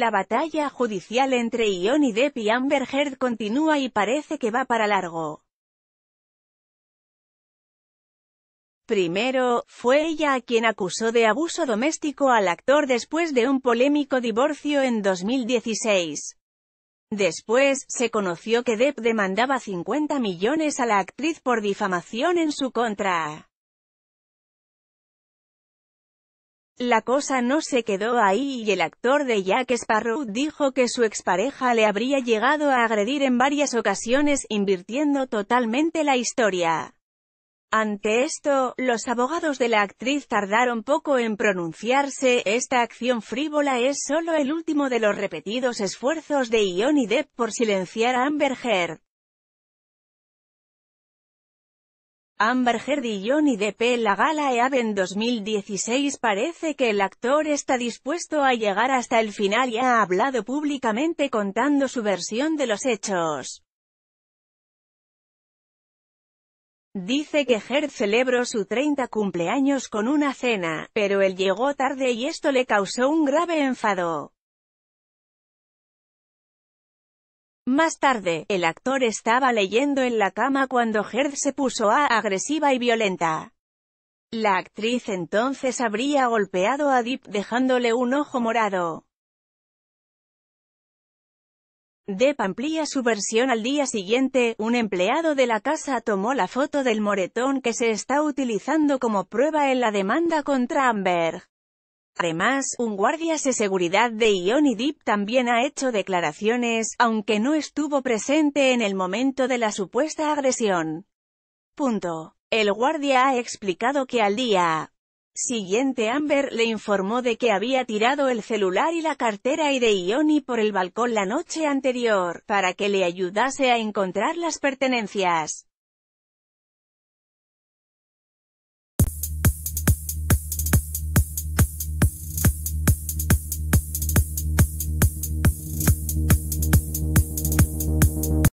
La batalla judicial entre Ion y Depp y Amber Heard continúa y parece que va para largo. Primero, fue ella quien acusó de abuso doméstico al actor después de un polémico divorcio en 2016. Después, se conoció que Depp demandaba 50 millones a la actriz por difamación en su contra. La cosa no se quedó ahí y el actor de Jack Sparrow dijo que su expareja le habría llegado a agredir en varias ocasiones, invirtiendo totalmente la historia. Ante esto, los abogados de la actriz tardaron poco en pronunciarse, esta acción frívola es solo el último de los repetidos esfuerzos de Ion y Depp por silenciar a Amber Heard. Amber Heard y Johnny Depp la gala EAVEN 2016 parece que el actor está dispuesto a llegar hasta el final y ha hablado públicamente contando su versión de los hechos. Dice que Heard celebró su 30 cumpleaños con una cena, pero él llegó tarde y esto le causó un grave enfado. Más tarde, el actor estaba leyendo en la cama cuando Heard se puso a agresiva y violenta. La actriz entonces habría golpeado a Deep dejándole un ojo morado. De amplía su versión al día siguiente, un empleado de la casa tomó la foto del moretón que se está utilizando como prueba en la demanda contra Amber. Además, un guardia de seguridad de Ioni Deep también ha hecho declaraciones, aunque no estuvo presente en el momento de la supuesta agresión. Punto. El guardia ha explicado que al día siguiente Amber le informó de que había tirado el celular y la cartera y de Ioni por el balcón la noche anterior, para que le ayudase a encontrar las pertenencias.